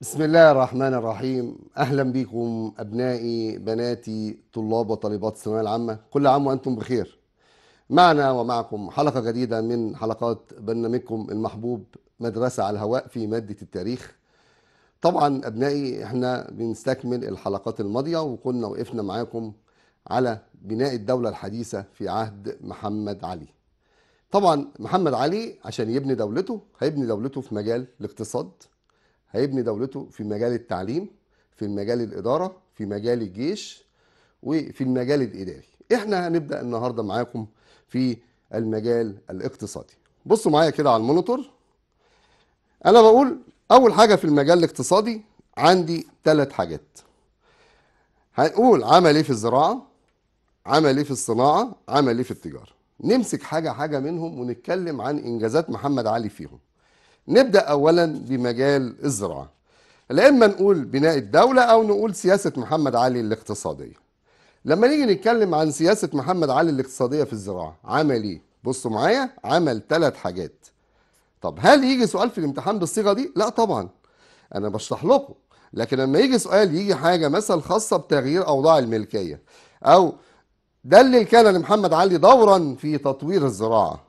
بسم الله الرحمن الرحيم اهلا بكم ابنائي بناتي طلاب وطالبات الثانويه العامه كل عام وانتم بخير معنا ومعكم حلقه جديده من حلقات برنامجكم المحبوب مدرسه على الهواء في ماده التاريخ طبعا ابنائي احنا بنستكمل الحلقات الماضيه وكنا وقفنا معاكم على بناء الدوله الحديثه في عهد محمد علي طبعا محمد علي عشان يبني دولته هيبني دولته في مجال الاقتصاد هيبني دولته في مجال التعليم في مجال الإدارة في مجال الجيش وفي المجال الإداري احنا هنبدأ النهاردة معاكم في المجال الاقتصادي بصوا معايا كده على المونيتور انا بقول اول حاجة في المجال الاقتصادي عندي ثلاث حاجات هنقول عمل ايه في الزراعة عمل ايه في الصناعة عمل ايه في التجارة نمسك حاجة حاجة منهم ونتكلم عن انجازات محمد علي فيهم نبدأ أولا بمجال الزراعة لا إما نقول بناء الدولة أو نقول سياسة محمد علي الاقتصادية لما نيجي نتكلم عن سياسة محمد علي الاقتصادية في الزراعة عمل إيه؟ بصوا معايا عمل ثلاث حاجات طب هل يجي سؤال في الامتحان بالصيغة دي؟ لا طبعا أنا بشرح لكم لكن لما يجي سؤال يجي حاجة مثلا خاصة بتغيير أوضاع الملكية أو دلل كان لمحمد علي دورا في تطوير الزراعة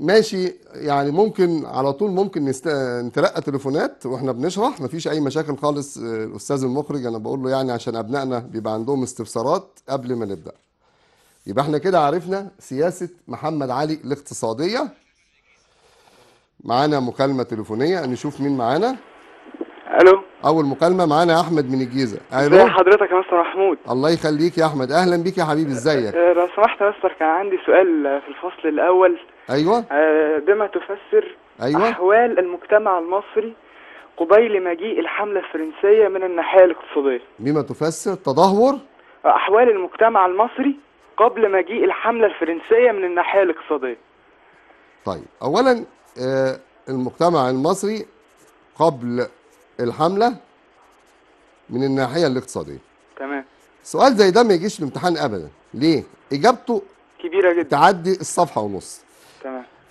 ماشي يعني ممكن على طول ممكن نست... نتلقى تليفونات واحنا بنشرح مفيش اي مشاكل خالص الاستاذ المخرج انا بقول له يعني عشان ابنائنا بيبقى عندهم استفسارات قبل ما نبدا يبقى احنا كده عرفنا سياسه محمد علي الاقتصاديه معانا مكالمه تليفونيه نشوف مين معانا الو اول مكالمه معانا احمد من الجيزه الو ازي حضرتك يا مستر محمود الله يخليك يا احمد اهلا بيك يا حبيبي ازيك آه، لو سمحت يا مستر كان عندي سؤال في الفصل الاول أيوة آه، بما تفسر أيوة أحوال المجتمع المصري قبيل مجيء الحملة الفرنسية من الناحية الاقتصادية بما تفسر تدهور أحوال المجتمع المصري قبل مجيء الحملة الفرنسية من الناحية الاقتصادية طيب أولا آه، المجتمع المصري قبل الحملة من الناحية الاقتصادية تمام سؤال زي ده ما يجيش الامتحان أبدا ليه؟ إجابته كبيرة جدا تعدي الصفحة ونص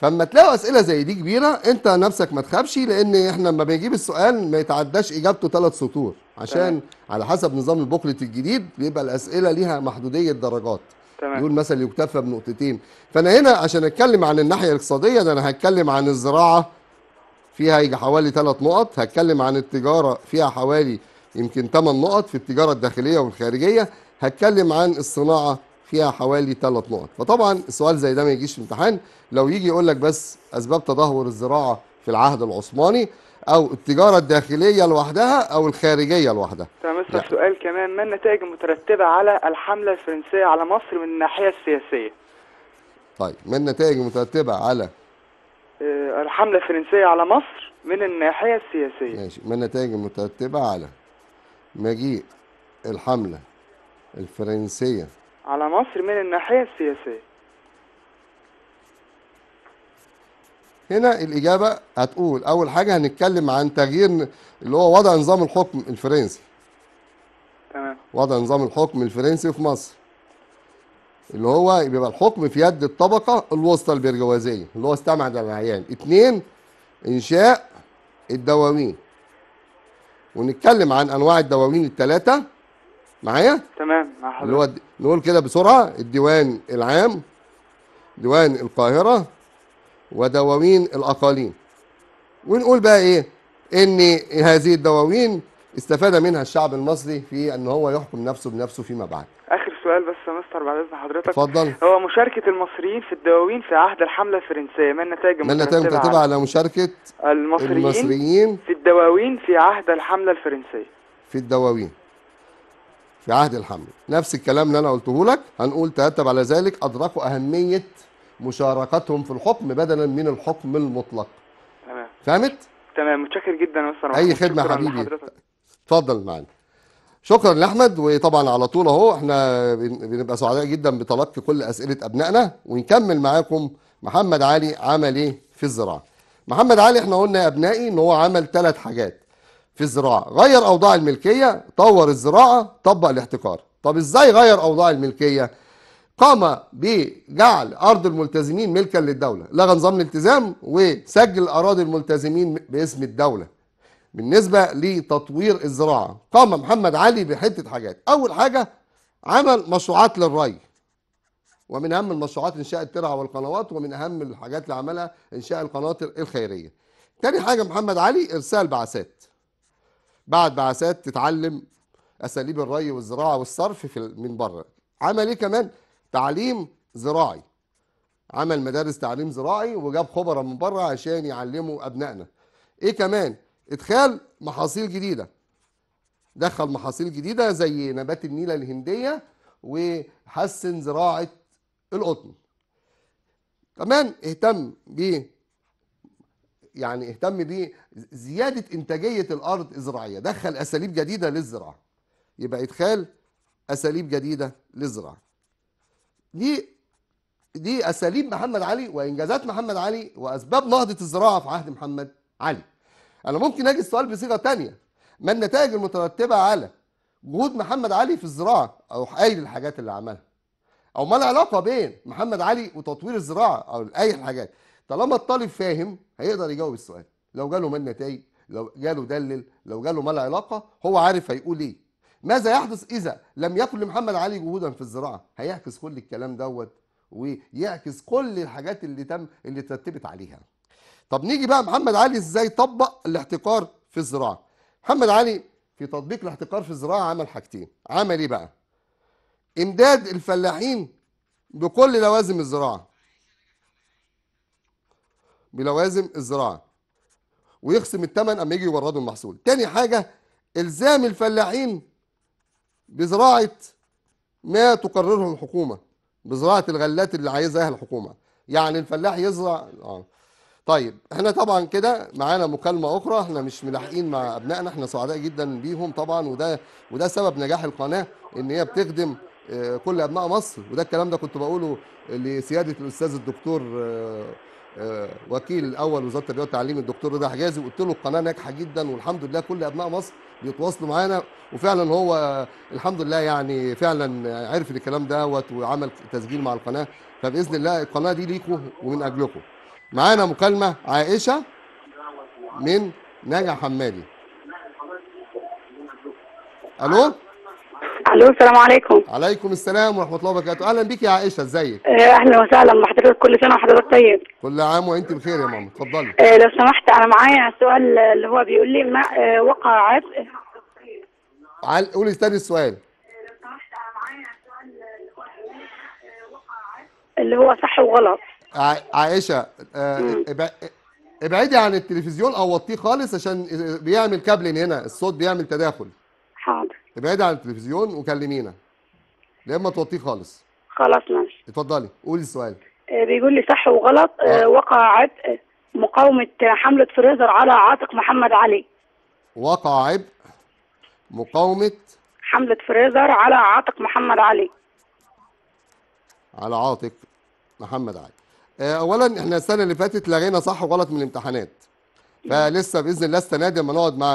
فلما تلاقوا اسئله زي دي كبيره انت نفسك ما تخافش لان احنا لما بنجيب السؤال ما يتعداش اجابته ثلاث سطور عشان تمام. على حسب نظام البوكلت الجديد بيبقى الاسئله ليها محدوديه درجات تمام. يقول مثلا يكتفى بنقطتين فانا هنا عشان اتكلم عن الناحيه الاقتصاديه ده انا هتكلم عن الزراعه فيها يجي حوالي ثلاث نقط هتكلم عن التجاره فيها حوالي يمكن ثمان نقط في التجاره الداخليه والخارجيه هتكلم عن الصناعه فيها حوالي ثلاث نقط فطبعا السؤال زي ده ما يجيش في امتحان لو يجي يقول لك بس اسباب تدهور الزراعه في العهد العثماني او التجاره الداخليه لوحدها او الخارجيه لوحدها تمام نعم. يعني. سؤال كمان ما النتائج المترتبه على الحمله الفرنسيه على مصر من الناحيه السياسيه طيب ما النتائج المترتبه على آه، الحمله الفرنسيه على مصر من الناحيه السياسيه ماشي ما النتائج المترتبه على مجيء الحمله الفرنسيه على مصر من الناحية السياسية هنا الإجابة هتقول أول حاجة هنتكلم عن تغيير اللي هو وضع نظام الحكم الفرنسي تمام وضع نظام الحكم الفرنسي في مصر اللي هو بيبقى الحكم في يد الطبقة الوسطى البرجوازية اللي هو ده العيان اتنين إنشاء الدواوين ونتكلم عن أنواع الدواوين الثلاثة معايا تمام مع حضرتك اللي هو نقول كده بسرعه الديوان العام ديوان القاهره ودواوين الاقاليم ونقول بقى ايه ان هذه الدواوين استفاد منها الشعب المصري في ان هو يحكم نفسه بنفسه فيما بعد اخر سؤال بس يا مستر بعد اذن حضرتك اتفضل هو مشاركه المصريين في الدواوين في عهد الحمله الفرنسيه ما النتائج ما النتائج مترتبه على مشاركه المصريين, المصريين في الدواوين في عهد الحمله الفرنسيه في الدواوين في عهد الحمل نفس الكلام اللي انا قلته لك هنقول ترتب على ذلك ادركوا اهميه مشاركتهم في الحكم بدلا من الحكم المطلق تمام فهمت تمام متشكر جدا يا اي خدمه حبيبي اتفضل معانا شكرا لاحمد وطبعا على طول اهو احنا بنبقى سعداء جدا بتلقي كل اسئله ابنائنا ونكمل معاكم محمد علي عمل ايه في الزراعه محمد علي احنا قلنا يا ابنائي ان هو عمل ثلاث حاجات في الزراعه غير اوضاع الملكيه طور الزراعه طبق الاحتكار طب ازاي غير اوضاع الملكيه قام بجعل ارض الملتزمين ملكا للدوله لغى نظام الالتزام وسجل اراضي الملتزمين باسم الدوله بالنسبه لتطوير الزراعه قام محمد علي بحته حاجات اول حاجه عمل مشروعات للري ومن اهم المشروعات انشاء الترعه والقنوات ومن اهم الحاجات اللي عملها انشاء القناطر الخيريه تاني حاجه محمد علي ارسال بعثات بعد بعثات تتعلم اساليب الري والزراعه والصرف في من بره عمل ايه كمان تعليم زراعي عمل مدارس تعليم زراعي وجاب خبراء من بره عشان يعلموا ابنائنا ايه كمان ادخال محاصيل جديده دخل محاصيل جديده زي نبات النيله الهنديه وحسن زراعه القطن كمان اهتم ب يعني اهتم بيه زياده انتاجيه الارض الزراعيه دخل اساليب جديده للزراعه يبقى ادخال اساليب جديده للزراعه دي دي اساليب محمد علي وانجازات محمد علي واسباب نهضه الزراعه في عهد محمد علي انا ممكن اجي السؤال بصيغه تانية ما النتائج المترتبه على جهود محمد علي في الزراعه او اي الحاجات اللي عملها او ما العلاقه بين محمد علي وتطوير الزراعه او اي الحاجات طالما الطالب فاهم هيقدر يجاوب السؤال لو جاله ما النتائج لو جاله دلل لو جاله ما العلاقه هو عارف هيقول ايه ماذا يحدث اذا لم يكن لمحمد علي جهودا في الزراعه هيعكس كل الكلام دوت ويعكس كل الحاجات اللي تم اللي ترتبت عليها طب نيجي بقى محمد علي ازاي طبق الاحتكار في الزراعه محمد علي في تطبيق الاحتكار في الزراعه عمل حاجتين عمل ايه بقى امداد الفلاحين بكل لوازم الزراعه بلوازم الزراعه ويخصم الثمن اما يجي يوردوا المحصول تاني حاجه الزام الفلاحين بزراعه ما تقرره الحكومه بزراعه الغلات اللي عايزها الحكومه يعني الفلاح يزرع اه طيب احنا طبعا كده معانا مكالمه اخرى احنا مش ملاحقين مع ابنائنا احنا سعداء جدا بيهم طبعا وده وده سبب نجاح القناه ان هي بتخدم آه، كل ابناء مصر وده الكلام ده كنت بقوله لسياده الاستاذ الدكتور آه، آه، وكيل الاول وزاره التربيه والتعليم الدكتور رضا حجازي وقلت له القناه ناجحه جدا والحمد لله كل ابناء مصر بيتواصلوا معانا وفعلا هو الحمد لله يعني فعلا عرف الكلام دوت وعمل تسجيل مع القناه فباذن الله القناه دي ليكم ومن اجلكم. معانا مكالمه عائشه من ناجح حمادي. الو الو السلام عليكم عليكم السلام ورحمه الله وبركاته اهلا بيك يا عائشه ازيك آه، اهلا وسهلا بحضرتك كل سنه وحضرتك طيب كل عام وانت بخير يا ماما اتفضلي أه لو سمحت انا معايا السؤال اللي هو بيقول لي ما آه، وقع عبء عل... قولي تاني السؤال اللي هو صح وغلط عائشه آه، ابعدي عن التلفزيون او وطيه خالص عشان بيعمل كابلين هنا الصوت بيعمل تداخل ابعدي عن التلفزيون وكلمينا يا اما توطيه خالص خلاص ماشي اتفضلي قولي السؤال آه، بيقول لي صح وغلط آه. آه. وقع عبء مقاومه حمله فريزر على عاتق محمد علي وقع عبء مقاومه حمله فريزر على عاتق محمد علي على عاتق محمد علي آه، اولا احنا السنه اللي فاتت لغينا صح وغلط من الامتحانات فلسه باذن الله السنه دي لما نقعد مع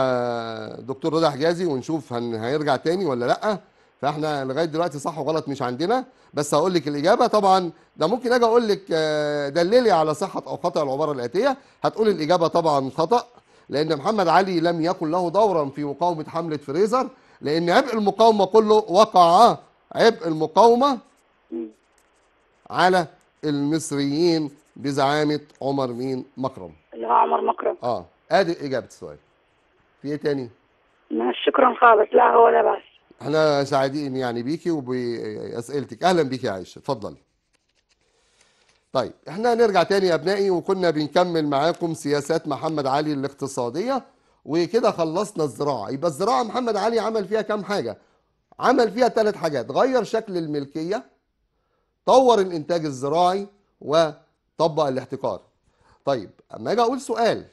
دكتور رضا حجازي ونشوف هن هيرجع تاني ولا لا فاحنا لغايه دلوقتي صح وغلط مش عندنا بس هقول لك الاجابه طبعا ده ممكن اجي اقول لك آه، دللي على صحه او خطا العباره الاتيه هتقول الاجابه طبعا خطا لان محمد علي لم يكن له دورا في مقاومه حمله فريزر لان عبء المقاومه كله وقع عبء المقاومه على المصريين بزعامه عمر مين مكرم اللي هو عمر مكرم اه ادي اجابه السؤال في ايه تاني؟ ما شكرا خالص لا هو لا باس احنا سعيدين يعني بيكي وباسئلتك اهلا بيكي يا عائشه اتفضلي طيب احنا هنرجع تاني يا ابنائي وكنا بنكمل معاكم سياسات محمد علي الاقتصاديه وكده خلصنا الزراعه يبقى الزراعه محمد علي عمل فيها كام حاجه عمل فيها ثلاث حاجات غير شكل الملكيه طور الانتاج الزراعي وطبق الاحتكار طيب اما اجي اقول سؤال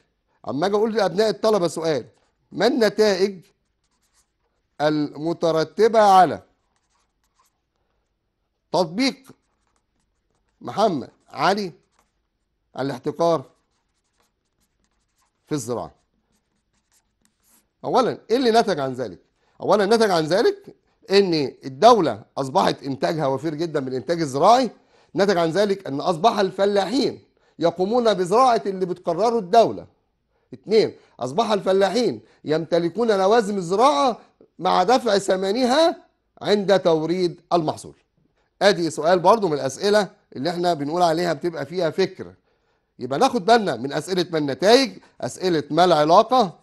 اما اجي اقول لابناء الطلبه سؤال ما النتائج المترتبه على تطبيق محمد علي الاحتكار في الزراعه اولا ايه اللي نتج عن ذلك اولا نتج عن ذلك ان الدوله اصبحت انتاجها وفير جدا من الانتاج الزراعي نتج عن ذلك ان اصبح الفلاحين يقومون بزراعه اللي بتقرره الدوله اثنين أصبح الفلاحين يمتلكون لوازم الزراعة مع دفع ثمنها عند توريد المحصول ادي سؤال برضو من الاسئله اللي احنا بنقول عليها بتبقى فيها فكر يبقى ناخد بالنا من اسئله ما النتائج اسئله ما العلاقه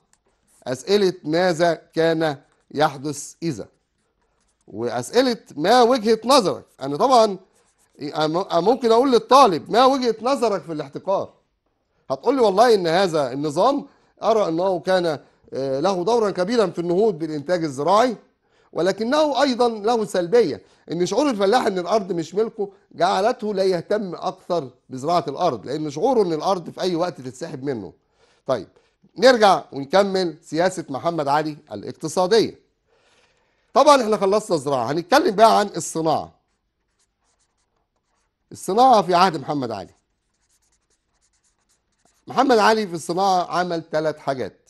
اسئله ماذا كان يحدث اذا واسئله ما وجهه نظرك انا طبعا ممكن اقول للطالب ما وجهه نظرك في الاحتقار هتقول لي والله ان هذا النظام ارى انه كان آه، له دورا كبيرا في النهوض بالانتاج الزراعي ولكنه ايضا له سلبيه ان شعور الفلاح ان الارض مش ملكه جعلته لا يهتم اكثر بزراعه الارض لان شعوره ان الارض في اي وقت تتسحب منه. طيب نرجع ونكمل سياسه محمد علي الاقتصاديه. طبعا احنا خلصنا الزراعه هنتكلم بقى عن الصناعه. الصناعه في عهد محمد علي. محمد علي في الصناعة عمل ثلاث حاجات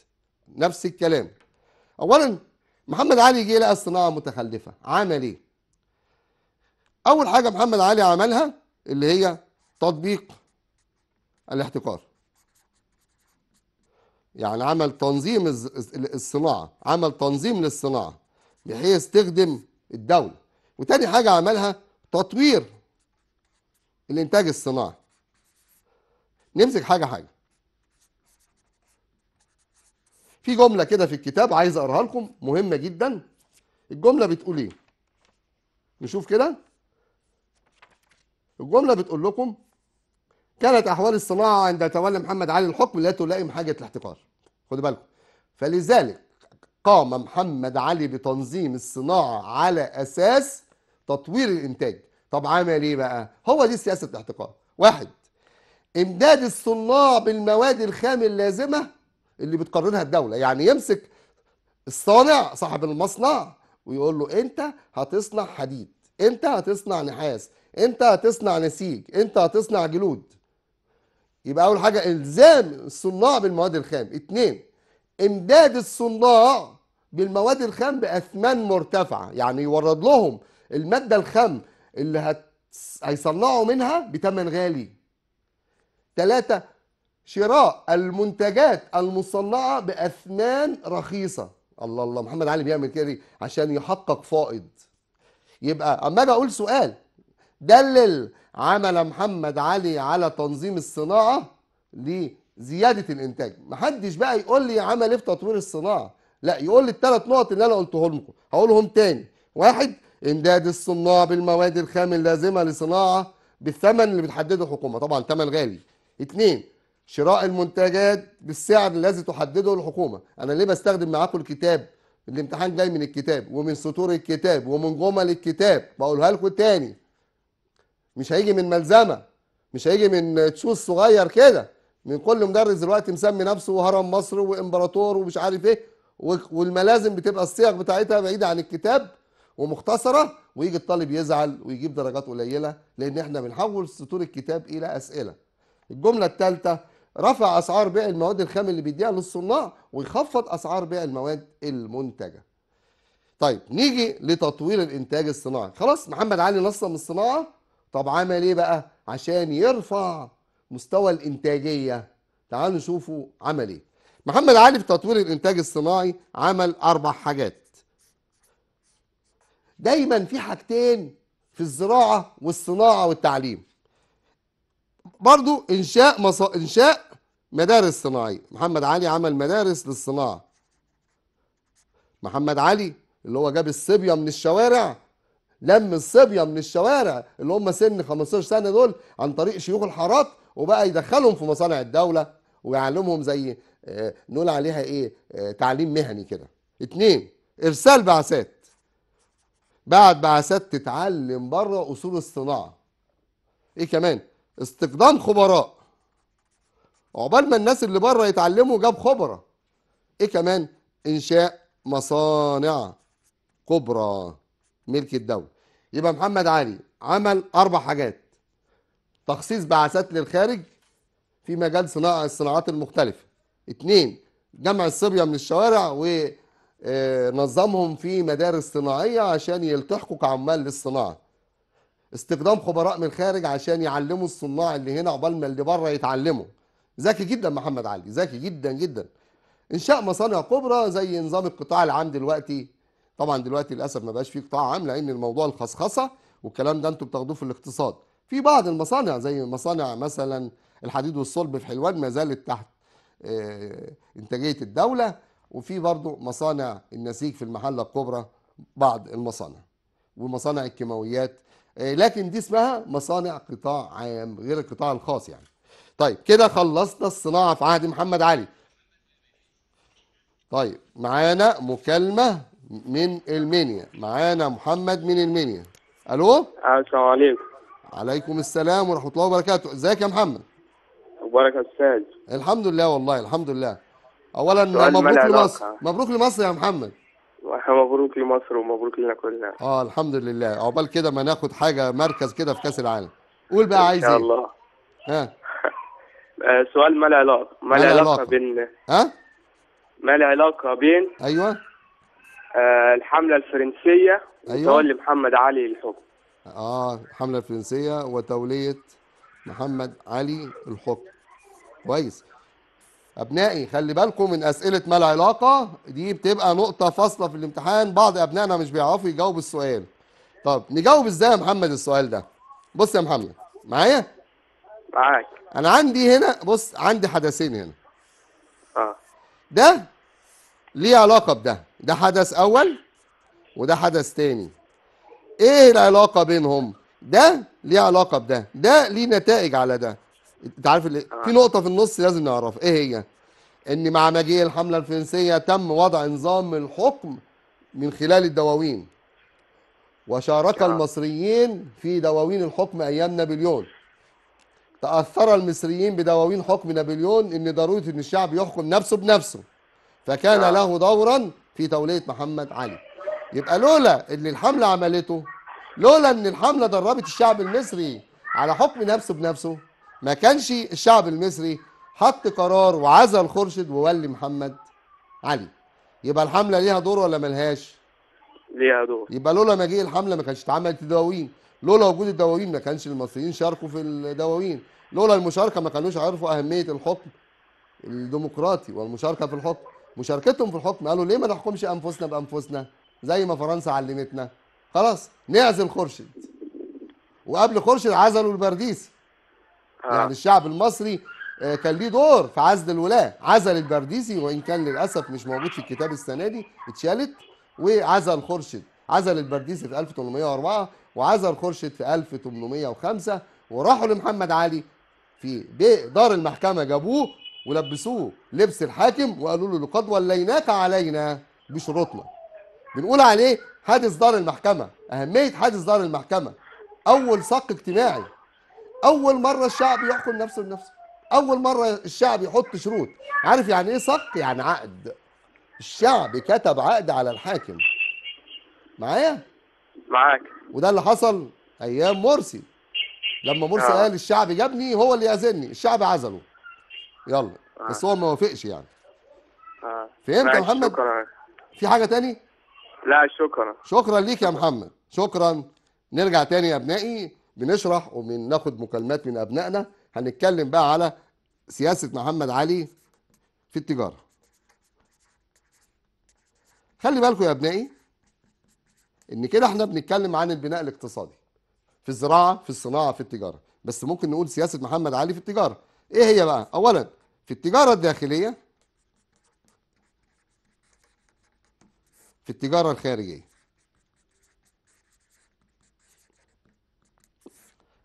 نفس الكلام أولا محمد علي جه لقى الصناعة متخلفة عمل إيه؟ أول حاجة محمد علي عملها اللي هي تطبيق الاحتكار يعني عمل تنظيم الصناعة عمل تنظيم للصناعة بحيث تخدم الدولة وتاني حاجة عملها تطوير الإنتاج الصناعي نمسك حاجة حاجة في جمله كده في الكتاب عايز اقراها لكم مهمه جدا الجمله بتقول ايه نشوف كده الجمله بتقول لكم كانت احوال الصناعه عند تولي محمد علي الحكم لا تلائم حاجه الاحتكار خدوا بالكم فلذلك قام محمد علي بتنظيم الصناعه على اساس تطوير الانتاج طب عمل ايه بقى هو دي سياسه الاحتكار واحد امداد الصناع بالمواد الخام اللازمه اللي بتقررها الدوله يعني يمسك الصانع صاحب المصنع ويقول له انت هتصنع حديد انت هتصنع نحاس انت هتصنع نسيج انت هتصنع جلود يبقى اول حاجه الزام الصناع بالمواد الخام اتنين امداد الصناع بالمواد الخام باثمان مرتفعه يعني يورد لهم الماده الخام اللي هت... هيصنعوا منها بثمن غالي ثلاثة شراء المنتجات المصنعة بأثمان رخيصة الله الله محمد علي بيعمل كده ليه؟ عشان يحقق فائض يبقى اما اجي اقول سؤال دلل عمل محمد علي على تنظيم الصناعة لزيادة الإنتاج محدش بقى يقول لي عمل إيه في تطوير الصناعة لا يقول لي الثلاث نقط اللي أنا قلته لكم هقولهم تاني واحد إمداد الصناع بالمواد الخام اللازمة لصناعة بالثمن اللي بتحدده الحكومة طبعا ثمن غالي اتنين شراء المنتجات بالسعر الذي تحدده الحكومه انا ليه بستخدم معاكم الكتاب الامتحان جاي من الكتاب ومن سطور الكتاب ومن جمل الكتاب بقولها لكم تاني مش هيجي من ملزمه مش هيجي من تشوز صغير كده من كل مدرس دلوقتي مسمي نفسه هرم مصر وامبراطور ومش عارف ايه والملازم بتبقى الصيغ بتاعتها بعيده عن الكتاب ومختصره ويجي الطالب يزعل ويجيب درجات قليله لان احنا بنحول سطور الكتاب الى اسئله الجمله الثالثه رفع اسعار بيع المواد الخام اللي بيديها للصناع ويخفض اسعار بيع المواد المنتجه. طيب نيجي لتطوير الانتاج الصناعي، خلاص محمد علي نصم الصناعه طب عمل ايه بقى؟ عشان يرفع مستوى الانتاجيه. تعالوا نشوفوا عمل ايه. محمد علي في تطوير الانتاج الصناعي عمل اربع حاجات. دايما في حاجتين في الزراعه والصناعه والتعليم. برضو انشاء مص... انشاء مدارس صناعيه محمد علي عمل مدارس للصناعه محمد علي اللي هو جاب الصبيه من الشوارع لم الصبيه من الشوارع اللي هم سن 15 سنه دول عن طريق شيوخ الحارات وبقى يدخلهم في مصانع الدوله ويعلمهم زي آه، نقول عليها ايه آه، تعليم مهني كده اتنين ارسال بعثات بعت بعثات تتعلم بره اصول الصناعه ايه كمان استقدام خبراء عقبال ما الناس اللي بره يتعلموا جاب خبرة ايه كمان انشاء مصانع كبرى ملك الدولة يبقى محمد علي عمل اربع حاجات تخصيص بعثات للخارج في مجال صناعة الصناعات المختلفة اتنين جمع الصبية من الشوارع ونظمهم آه، في مدارس صناعية عشان يلتحقوا كعمال للصناعة استخدام خبراء من الخارج عشان يعلموا الصناع اللي هنا عقبال ما اللي بره يتعلموا ذكي جدا محمد علي ذكي جدا جدا انشاء مصانع كبرى زي نظام القطاع العام دلوقتي طبعا دلوقتي للاسف ما بقاش فيه قطاع عام لان الموضوع الخصخصه والكلام ده انتوا بتاخدوه في الاقتصاد في بعض المصانع زي مصانع مثلا الحديد والصلب في حلوان ما زالت تحت آه، انتاجيه الدوله وفي برضه مصانع النسيج في المحله الكبرى بعض المصانع ومصانع الكيماويات آه، لكن دي اسمها مصانع قطاع عام غير القطاع الخاص يعني طيب كده خلصنا الصناعة في عهد محمد علي طيب معانا مكالمة من المنيا معانا محمد من المنيا الو السلام عليكم عليكم السلام ورحمة الله وبركاته ازيك يا محمد مبارك يا استاذ الحمد لله والله الحمد لله اولا مبروك لمصر مبروك لمصر يا محمد مبروك لمصر ومبروك لنا كلنا اه الحمد لله عقبال كده ما ناخد حاجه مركز كده في كاس العالم قول بقى عايز ايه ان شاء الله ها آه. سؤال ما العلاقه ما العلاقه بين ها ما العلاقه بين ايوه آه الحمله الفرنسيه أيوة. وتولي محمد علي الحكم اه الحمله الفرنسيه وتوليه محمد علي الحكم كويس أبنائي خلي بالكم من أسئلة ما العلاقة دي بتبقى نقطة فاصلة في الامتحان بعض أبنائنا مش بيعرفوا يجاوبوا السؤال طب نجاوب إزاي يا محمد السؤال ده بص يا محمد معايا معاك أنا عندي هنا بص عندي حدثين هنا اه ده ليه علاقة بده ده حدث أول وده حدث تاني إيه العلاقة بينهم ده ليه علاقة بده ده ليه نتائج على ده انت عارف اللي آه. في نقطه في النص لازم نعرفها ايه هي ان مع مجيء الحمله الفرنسيه تم وضع نظام الحكم من خلال الدواوين وشارك آه. المصريين في دواوين الحكم ايام نابليون تاثر المصريين بدواوين حكم نابليون ان ضروره ان الشعب يحكم نفسه بنفسه فكان آه. له دورا في توليه محمد علي يبقى لولا اللي الحمله عملته لولا ان الحمله دربت الشعب المصري على حكم نفسه بنفسه ما كانش الشعب المصري حط قرار وعزل خرشد وولي محمد علي يبقى الحمله ليها دور ولا ملهاش؟ ليها دور يبقى لولا مجيء الحمله ما كانش اتعملت الدواوين لولا وجود الدواوين ما كانش المصريين شاركوا في الدواوين لولا المشاركه ما كانوش عرفوا اهميه الحكم الديمقراطي والمشاركه في الحكم مشاركتهم في الحكم قالوا ليه ما نحكمش انفسنا بانفسنا زي ما فرنسا علمتنا خلاص نعزل خرشد وقبل خرشد عزلوا البرديسي آه. يعني الشعب المصري آه، كان ليه دور في عزل الولاة عزل البرديسي وإن كان للأسف مش موجود في الكتاب السنة دي اتشالت وعزل خورشيد عزل البرديسي في 1804 وعزل خورشيد في 1805 وراحوا لمحمد علي في دار المحكمة جابوه ولبسوه لبس الحاكم وقالوا له لقد وليناك علينا بشروطنا بنقول عليه حادث دار المحكمة أهمية حادث دار المحكمة أول ساق اجتماعي اول مره الشعب يحكم نفسه بنفسه اول مره الشعب يحط شروط عارف يعني ايه صك يعني عقد الشعب كتب عقد على الحاكم معايا معاك وده اللي حصل ايام مرسي لما مرسي آه. قال الشعب جابني هو اللي يعزلني الشعب عزله يلا آه. بس هو ما وافقش يعني آه. فهمت يا محمد شكرا في حاجه تاني لا شكرا شكرا ليك يا محمد شكرا نرجع تاني يا ابنائي بنشرح وبناخد مكالمات من ابنائنا هنتكلم بقى على سياسه محمد علي في التجاره خلي بالكم يا ابنائي ان كده احنا بنتكلم عن البناء الاقتصادي في الزراعه في الصناعه في التجاره بس ممكن نقول سياسه محمد علي في التجاره ايه هي بقى اولا في التجاره الداخليه في التجاره الخارجيه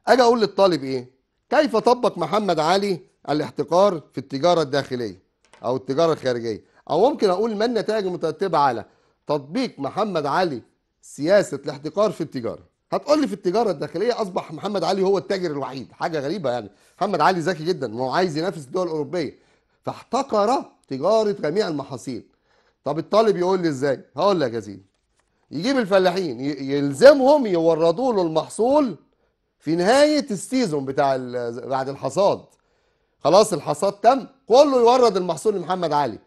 اجي اقول للطالب ايه كيف طبق محمد علي الاحتكار في التجاره الداخليه او التجاره الخارجيه او ممكن اقول ما النتائج المترتبه على تطبيق محمد علي سياسه الاحتكار في التجاره هتقول لي في التجاره الداخليه اصبح محمد علي هو التاجر الوحيد حاجه غريبه يعني محمد علي ذكي جدا ما هو عايز ينافس الدول الاوروبيه فاحتكر تجاره جميع المحاصيل طب الطالب يقول لي ازاي هقول لك يا سيدي يجيب الفلاحين يلزمهم يوردوا له المحصول في نهايه السيزون بتاع بعد الحصاد خلاص الحصاد تم كله يورد المحصول لمحمد علي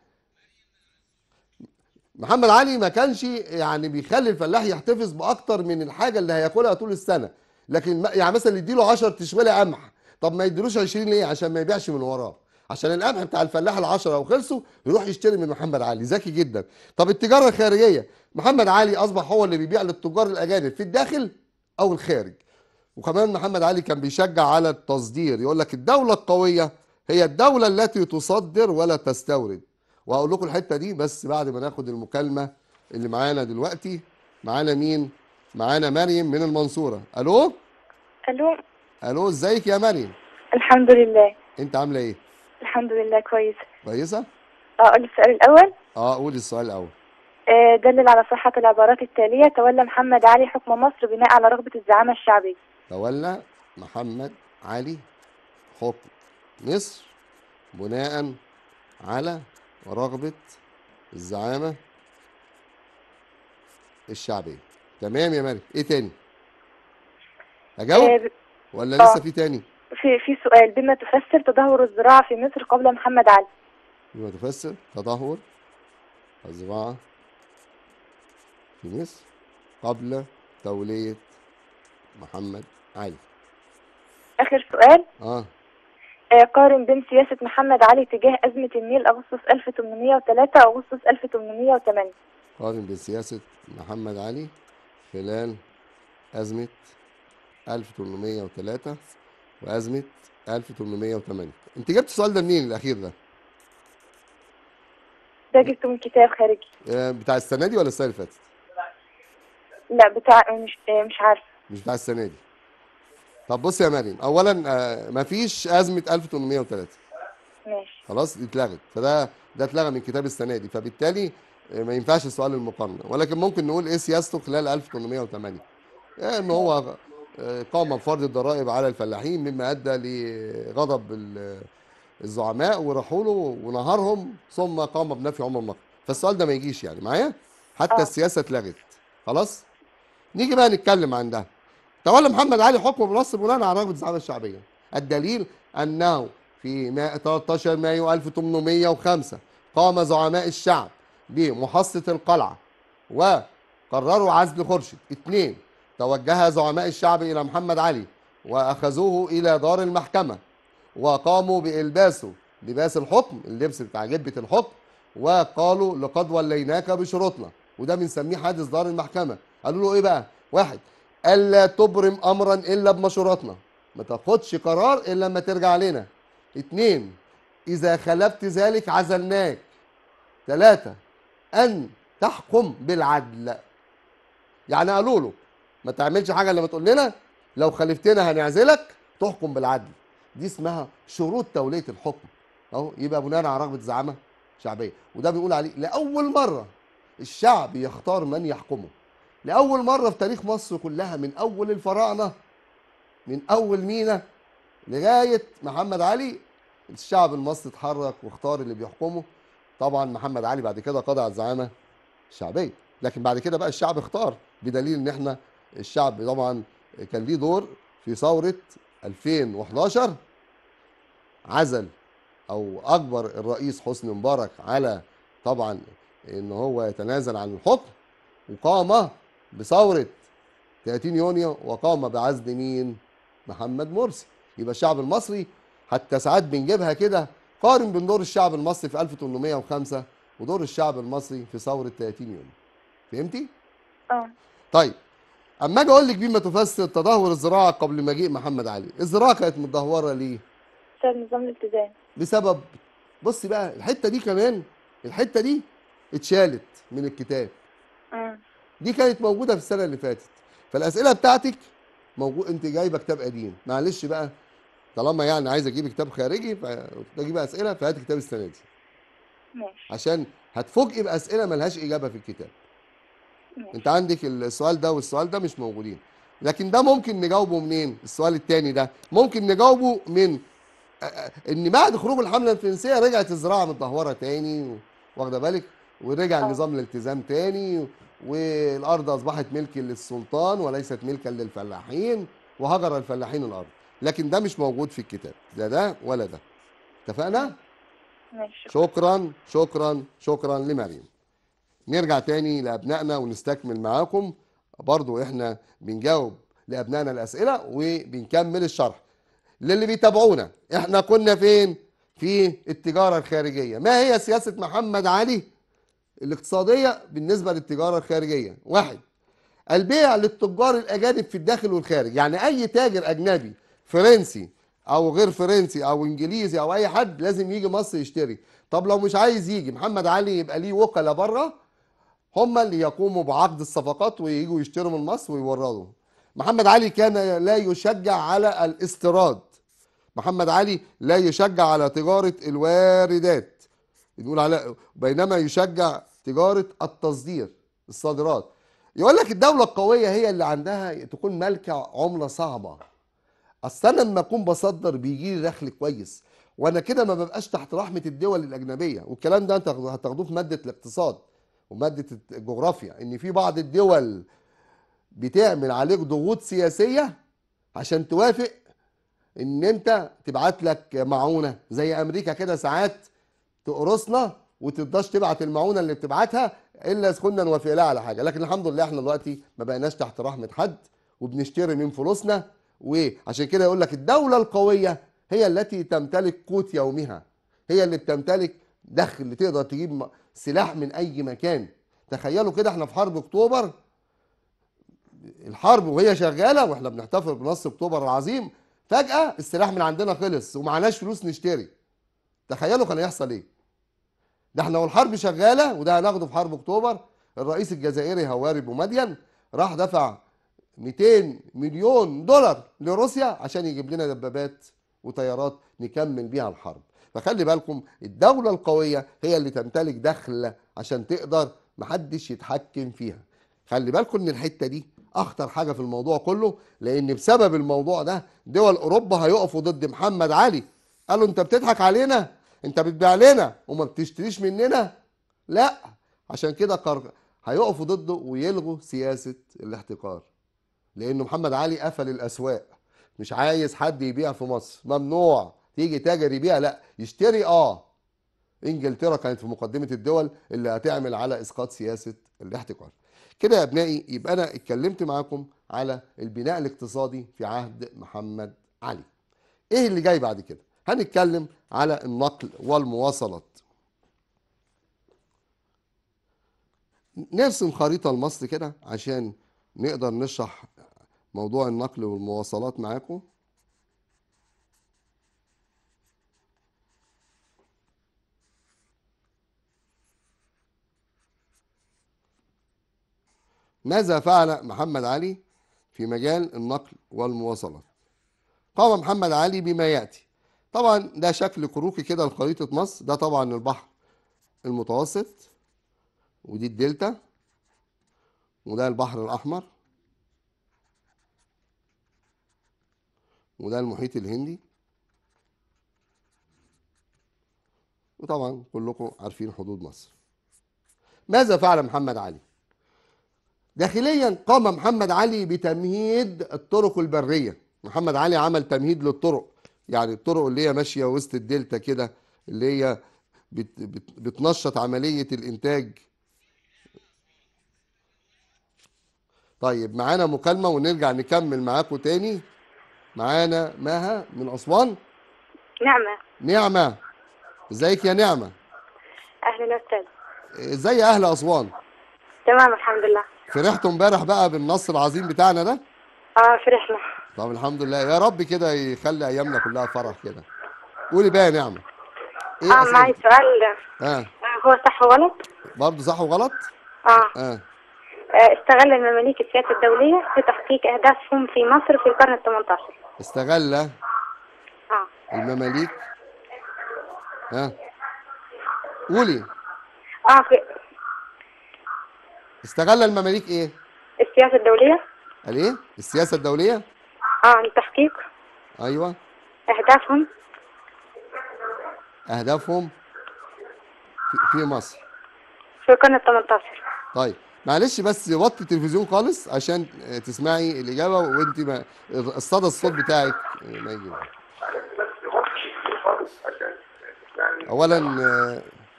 محمد علي ما كانش يعني بيخلي الفلاح يحتفظ باكتر من الحاجه اللي هياكلها طول السنه لكن يعني مثلا يديله 10 تشويله قمح طب ما يديلوش 20 ليه عشان ما يبيعش من وراه عشان القمح بتاع الفلاح ال10 لو خلصوا يروح يشتري من محمد علي ذكي جدا طب التجاره الخارجيه محمد علي اصبح هو اللي بيبيع للتجار الاجانب في الداخل او الخارج وكمان محمد علي كان بيشجع على التصدير يقول لك الدولة القوية هي الدولة التي تصدر ولا تستورد وهقول لكم الحتة دي بس بعد ما ناخد المكالمة اللي معانا دلوقتي معانا مين؟ معانا مريم من المنصورة ألو؟ ألو ألو إزيك يا مريم؟ الحمد لله أنت عاملة إيه؟ الحمد لله كويسة كويسة؟ أقول آه، السؤال الأول؟ أه قولي السؤال الأول آه، دلل على صحة العبارات التالية تولى محمد علي حكم مصر بناء على رغبة الزعامة الشعبية تولى محمد علي حكم مصر بناء على رغبة الزعامة الشعبية تمام يا مريم ايه تاني اجاوب آه، ولا لسه آه، في تاني في في سؤال بما تفسر تدهور الزراعة في مصر قبل محمد علي بما تفسر تدهور الزراعة في مصر قبل تولية محمد ايوه اخر سؤال آه. اه قارن بين سياسة محمد علي تجاه أزمة النيل أغسطس 1803 وأغسطس 1808 قارن بين سياسة محمد علي خلال أزمة 1803 وأزمة 1808 أنت جبت السؤال ده منين الأخير ده؟ ده جبته من كتاب خارجي آه، بتاع السنة دي ولا السنة اللي فاتت؟ لا بتاع مش آه، مش عارفة مش بتاع السنة دي طب بص يا مريم اولا آه، مفيش ازمه 1803 ماشي خلاص اتلغت فده ده اتلغى من كتاب السنه دي فبالتالي آه، ما ينفعش سؤال المقارنه ولكن ممكن نقول ايه سياسته خلال 1808 يعني ان هو آه، قام بفرض الضرائب على الفلاحين مما ادى لغضب الزعماء وراحوا له ونهارهم ثم قام بنفي عمر مكر فالسؤال ده ما يجيش يعني معايا حتى السياسه اتلغت خلاص نيجي بقى نتكلم عن ده تولى محمد علي حكم مصر بناء على رغبه السعاده الشعبيه الدليل انه في 13 مايو 1805 قام زعماء الشعب بمحصة القلعة وقرروا عزل خورشيد اثنين توجه زعماء الشعب إلى محمد علي وأخذوه إلى دار المحكمة وقاموا بإلباسه لباس الحكم اللبس بتاع جبة الحكم وقالوا لقد وليناك بشروطنا وده بنسميه حادث دار المحكمة قالوا له إيه بقى؟ واحد ألا تبرم أمرا إلا بمشورتنا ما تاخدش قرار إلا لما ترجع لنا اتنين إذا خلفت ذلك عزلناك ثلاثة أن تحكم بالعدل يعني قالوا له ما تعملش حاجة لما تقول لنا لو خلفتنا هنعزلك تحكم بالعدل دي اسمها شروط تولية الحكم اهو يبقى بناء على رغبة زعامة شعبية وده بيقول عليه لأول مرة الشعب يختار من يحكمه لأول مرة في تاريخ مصر كلها من أول الفراعنة من أول مينا لغاية محمد علي الشعب المصري اتحرك واختار اللي بيحكمه طبعا محمد علي بعد كده قضى على الزعامة الشعبية لكن بعد كده بقى الشعب اختار بدليل ان احنا الشعب طبعا كان ليه دور في ثورة 2011 عزل او اجبر الرئيس حسني مبارك على طبعا ان هو يتنازل عن الحكم وقام بثورة 30 يونيو وقام بعزل مين؟ محمد مرسي يبقى الشعب المصري حتى ساعات بنجيبها كده قارن بين دور الشعب المصري في 1805 ودور الشعب المصري في ثورة 30 يونيو فهمتي؟ اه طيب اما اجي اقول لك بما تفسر تدهور الزراعه قبل مجيء محمد علي، الزراعه كانت متدهوره ليه؟ بسبب نظام الالتزام بسبب بصي بقى الحته دي كمان الحته دي اتشالت من الكتاب. امم دي كانت موجوده في السنه اللي فاتت فالاسئله بتاعتك موجود انت جايبه كتاب قديم معلش بقى طالما يعني عايز اجيب كتاب خارجي فاجيب اسئله فهات كتاب السنه دي ماشي عشان هتفوجئي باسئله ملهاش اجابه في الكتاب ماشي. انت عندك السؤال ده والسؤال ده مش موجودين لكن ده ممكن نجاوبه منين السؤال الثاني ده ممكن نجاوبه من ان بعد خروج الحمله الفرنسيه رجعت الزراعه متدهوره تاني واخده بالك ورجع اه. النظام الالتزام تاني والارض اصبحت ملك للسلطان وليست ملكا للفلاحين وهجر الفلاحين الارض لكن ده مش موجود في الكتاب لا ده ولا ده اتفقنا شكرا شكرا شكرا لمريم نرجع تاني لابنائنا ونستكمل معاكم برضو احنا بنجاوب لابنائنا الاسئله وبنكمل الشرح للي بيتابعونا احنا كنا فين في التجاره الخارجيه ما هي سياسه محمد علي الاقتصادية بالنسبة للتجارة الخارجية واحد البيع للتجار الأجانب في الداخل والخارج يعني أي تاجر أجنبي فرنسي أو غير فرنسي أو إنجليزي أو أي حد لازم يجي مصر يشتري طب لو مش عايز يجي محمد علي يبقى ليه وكلاء بره هم اللي يقوموا بعقد الصفقات ويجوا يشتروا من مصر ويوردوا محمد علي كان لا يشجع على الاستيراد محمد علي لا يشجع على تجارة الواردات بنقول على بينما يشجع تجاره التصدير الصادرات يقول لك الدوله القويه هي اللي عندها تكون مالكه عمله صعبه اصل انا لما اكون بصدر بيجي لي دخل كويس وانا كده ما ببقاش تحت رحمه الدول الاجنبيه والكلام ده انت هتاخدوه في ماده الاقتصاد وماده الجغرافيا ان في بعض الدول بتعمل عليك ضغوط سياسيه عشان توافق ان انت تبعت لك معونه زي امريكا كده ساعات تقرصنا وتقدرش تبعت المعونه اللي بتبعتها الا اذا كنا نوافق لها على حاجه لكن الحمد لله احنا دلوقتي ما بقيناش تحت رحمه حد وبنشتري من فلوسنا وعشان كده يقول لك الدوله القويه هي التي تمتلك قوت يومها هي اللي بتمتلك دخل تقدر تجيب سلاح من اي مكان تخيلوا كده احنا في حرب اكتوبر الحرب وهي شغاله واحنا بنحتفل بنص اكتوبر العظيم فجاه السلاح من عندنا خلص ومعناش فلوس نشتري تخيلوا كان هيحصل ايه ده احنا والحرب شغاله وده هناخده في حرب اكتوبر الرئيس الجزائري هواري بومدين راح دفع 200 مليون دولار لروسيا عشان يجيب لنا دبابات وطيارات نكمل بيها الحرب فخلي بالكم الدولة القوية هي اللي تمتلك دخل عشان تقدر محدش يتحكم فيها خلي بالكم ان الحتة دي اخطر حاجة في الموضوع كله لان بسبب الموضوع ده دول اوروبا هيقفوا ضد محمد علي قالوا انت بتضحك علينا انت بتبيع لنا وما بتشتريش مننا لا عشان كده قر... هيقفوا ضده ويلغوا سياسه الاحتكار لانه محمد علي قفل الاسواق مش عايز حد يبيع في مصر ممنوع تيجي تاجر يبيع لا يشتري اه انجلترا كانت في مقدمه الدول اللي هتعمل على اسقاط سياسه الاحتكار كده يا ابنائي يبقى انا اتكلمت معاكم على البناء الاقتصادي في عهد محمد علي ايه اللي جاي بعد كده هنتكلم على النقل والمواصلات نرسم خريطة لمصر كده عشان نقدر نشرح موضوع النقل والمواصلات معاكم ماذا فعل محمد علي في مجال النقل والمواصلات قام محمد علي بما يأتي طبعا ده شكل كروكي كده لخريطة مصر ده طبعا البحر المتوسط ودي الدلتا وده البحر الأحمر وده المحيط الهندي وطبعا كلكم عارفين حدود مصر ماذا فعل محمد علي داخليا قام محمد علي بتمهيد الطرق البرية محمد علي عمل تمهيد للطرق يعني الطرق اللي هي ماشيه وسط الدلتا كده اللي هي بت بت بتنشط عمليه الانتاج طيب معانا مكالمه ونرجع نكمل معاكم تاني معانا مها من اسوان نعمه نعمه ازيك يا نعمه اهلا وسهلا استاذ ازاي اهل اسوان تمام الحمد لله فرحتوا امبارح بقى بالنصر العظيم بتاعنا ده اه فرحنا طب الحمد لله يا رب كده يخلي ايامنا كلها فرح كده قولي بقى يا نعمه ايه اه معايا سؤال آه. اه هو صح وغلط برضه صح وغلط اه اه, آه، استغل المماليك السياسه الدوليه في تحقيق اهدافهم في مصر في القرن ال 18 استغل اه المماليك ها آه. قولي اه في استغل المماليك ايه؟ السياسه الدوليه قال ايه؟ السياسه الدوليه؟ اه التحقيق ايوه اهدافهم اهدافهم في مصر في قناه 18 طيب معلش بس وطي التلفزيون خالص عشان تسمعي الاجابه وانت ما الصدى الصوت بتاعك ما يجي اولا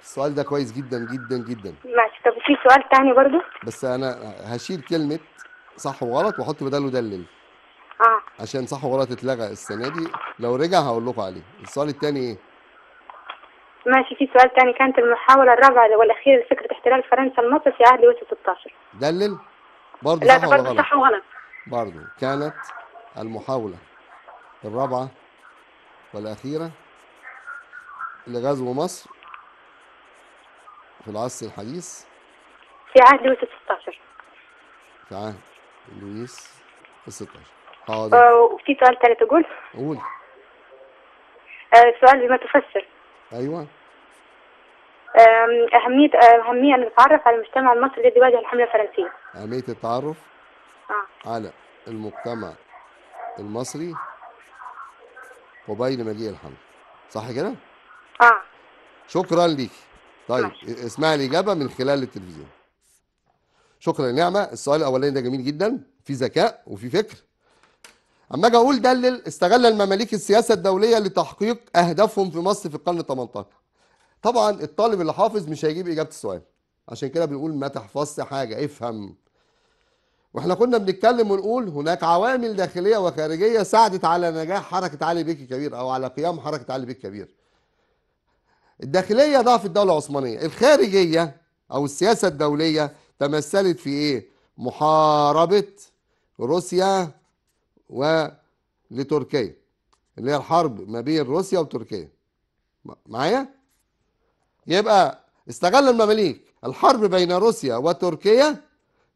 السؤال ده كويس جدا جدا جدا ماشي طب في سؤال تاني برضه بس انا هشيل كلمه صح وغلط واحط بداله دلل عشان صح وغلط اتلغى السنه دي لو رجع هقول لكم عليه السؤال الثاني ايه ماشي في سؤال ثاني كانت المحاوله الرابعه والاخيره لفكره احتلال فرنسا لمصر في عهد لويس 16 دلل برضه صح ولا غلط؟ صح وغلط برضه كانت المحاوله الرابعه والاخيره لغزو مصر في العصر الحديث في عهد لويس 16 في عهد لويس 16 حاضر آه، وفي سؤال ثالث اقول قول السؤال آه، سؤال بما تفسر ايوه أهمية آه، أهمية أن نتعرف على المجتمع المصري الذي واجه الحملة الفرنسية. أهمية التعرف آه. على المجتمع المصري قبيل مجيء الحملة. صح كده؟ اه شكرا لك طيب ماشي. اسمع الإجابة من خلال التلفزيون. شكرا نعمة، السؤال الأولاني ده جميل جدا، في ذكاء وفي فكر اما اجي اقول دلل استغل المماليك السياسه الدوليه لتحقيق اهدافهم في مصر في القرن ال 18 طبعا الطالب اللي حافظ مش هيجيب اجابه السؤال عشان كده بنقول ما تحفظش حاجه افهم واحنا كنا بنتكلم ونقول هناك عوامل داخليه وخارجيه ساعدت على نجاح حركه علي بيك الكبير او على قيام حركه علي بيك الكبير الداخليه ضعف الدوله العثمانيه الخارجيه او السياسه الدوليه تمثلت في ايه محاربه روسيا ولتركيا اللي هي الحرب ما بين روسيا وتركيا معايا يبقى استغل المماليك الحرب بين روسيا وتركيا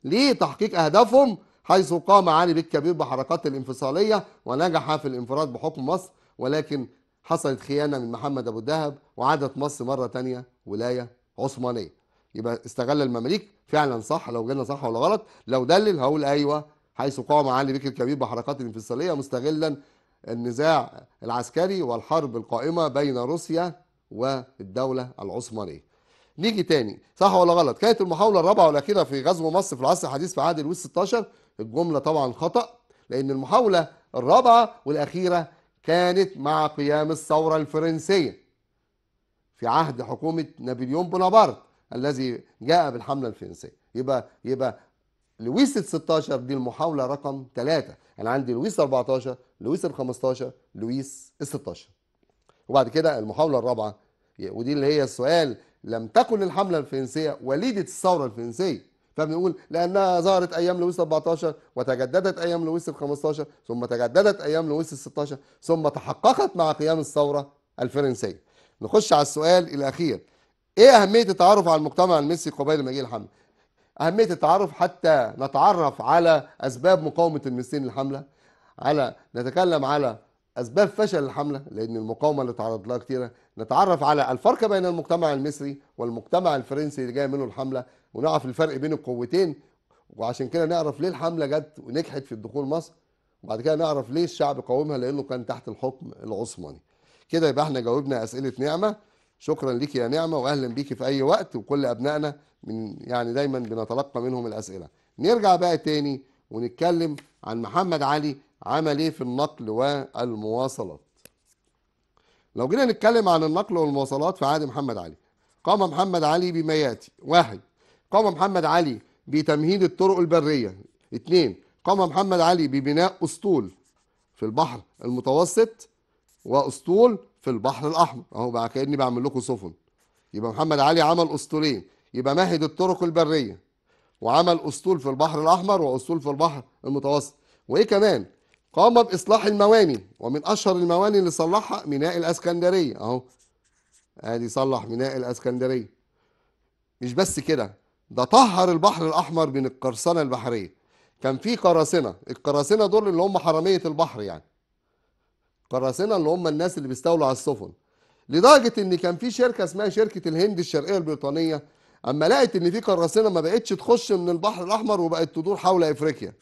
لتحقيق اهدافهم حيث قام علي بك كبير بحركات الانفصاليه ونجح في الانفراد بحكم مصر ولكن حصلت خيانه من محمد ابو الدهب وعادت مصر مره ثانيه ولايه عثمانيه يبقى استغل المماليك فعلا صح لو جينا صح ولا غلط لو دلل هقول ايوه حيث قام علي بكر الكبير بحركات انفصالية مستغلا النزاع العسكري والحرب القائمة بين روسيا والدولة العثمانية نيجي تاني صح ولا غلط كانت المحاولة الرابعة والأخيرة في غزو مصر في العصر الحديث في عهد لويس 16 الجملة طبعا خطأ لأن المحاولة الرابعة والأخيرة كانت مع قيام الثورة الفرنسية في عهد حكومة نابليون بونابرت الذي جاء بالحملة الفرنسية يبقى يبقى لويسة 16 دي المحاولة رقم 3 أنا عندي لويس 14 لويس ال 15 لويس ال 16 وبعد كده المحاولة الرابعة ودي اللي هي السؤال لم تكن الحملة الفرنسية وليدة الثورة الفرنسية فبنقول لأنها ظهرت أيام لويس 14 وتجددت أيام لويس ال 15 ثم تجددت أيام لويس ال 16 ثم تحققت مع قيام الثورة الفرنسية نخش على السؤال الأخير إيه أهمية التعرف على المجتمع المصري قبيل مجيء الحملة أهمية التعرف حتى نتعرف على أسباب مقاومة المسلمين للحملة على نتكلم على أسباب فشل الحملة لأن المقاومة اللي تعرض لها كتيرة نتعرف على الفرق بين المجتمع المصري والمجتمع الفرنسي اللي جاية منه الحملة ونعرف الفرق بين القوتين وعشان كده نعرف ليه الحملة جت ونجحت في الدخول مصر وبعد كده نعرف ليه الشعب قاومها لأنه كان تحت الحكم العثماني كده يبقى احنا جاوبنا أسئلة نعمة شكرا لك يا نعمة وأهلا بك في أي وقت وكل أبنائنا من يعني دايما بنتلقى منهم الأسئلة نرجع بقى تاني ونتكلم عن محمد علي عمل ايه في النقل والمواصلات لو جينا نتكلم عن النقل والمواصلات في عهد محمد علي قام محمد علي بما ياتي واحد قام محمد علي بتمهيد الطرق البرية اثنين قام محمد علي ببناء أسطول في البحر المتوسط وأسطول في البحر الاحمر اهو بقى كاني بعمل لكم سفن يبقى محمد علي عمل اسطولين يبقى مهد الطرق البريه وعمل اسطول في البحر الاحمر واسطول في البحر المتوسط وايه كمان قام باصلاح المواني ومن اشهر المواني اللي صلحها ميناء الاسكندريه اهو ادي صلح ميناء الاسكندريه مش بس كده ده طهر البحر الاحمر من القرصنه البحريه كان في قراصنه القراصنه دول اللي هم حراميه البحر يعني فراسنة اللي هم الناس اللي بيستولوا على السفن لدرجه ان كان في شركه اسمها شركه الهند الشرقيه البريطانيه اما لقت ان في قراصنه ما بقتش تخش من البحر الاحمر وبقت تدور حول افريقيا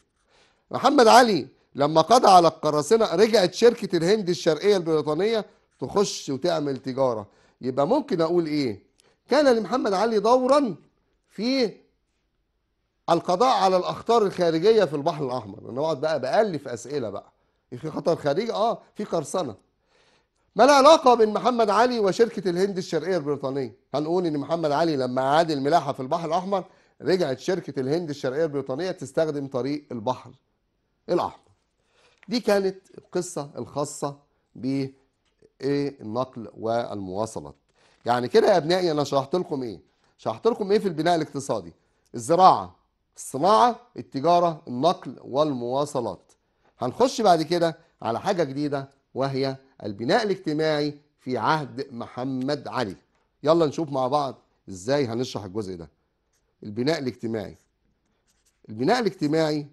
محمد علي لما قضى على القراصنه رجعت شركه الهند الشرقيه البريطانيه تخش وتعمل تجاره يبقى ممكن اقول ايه كان لمحمد علي دورا في القضاء على الاخطار الخارجيه في البحر الاحمر انا اقعد بقى بالف اسئله بقى في خطر خارجي اه في قرصنه ما العلاقه بين محمد علي وشركه الهند الشرقيه البريطانيه هنقول ان محمد علي لما عاد الملاحه في البحر الاحمر رجعت شركه الهند الشرقيه البريطانيه تستخدم طريق البحر الاحمر دي كانت القصه الخاصه ب إيه، النقل والمواصلات يعني كده يا ابنائي انا شرحت لكم ايه شرحت لكم ايه في البناء الاقتصادي الزراعه الصناعه التجاره النقل والمواصلات هنخش بعد كده على حاجة جديدة وهي البناء الاجتماعي في عهد محمد علي يلا نشوف مع بعض ازاي هنشرح الجزء ده البناء الاجتماعي البناء الاجتماعي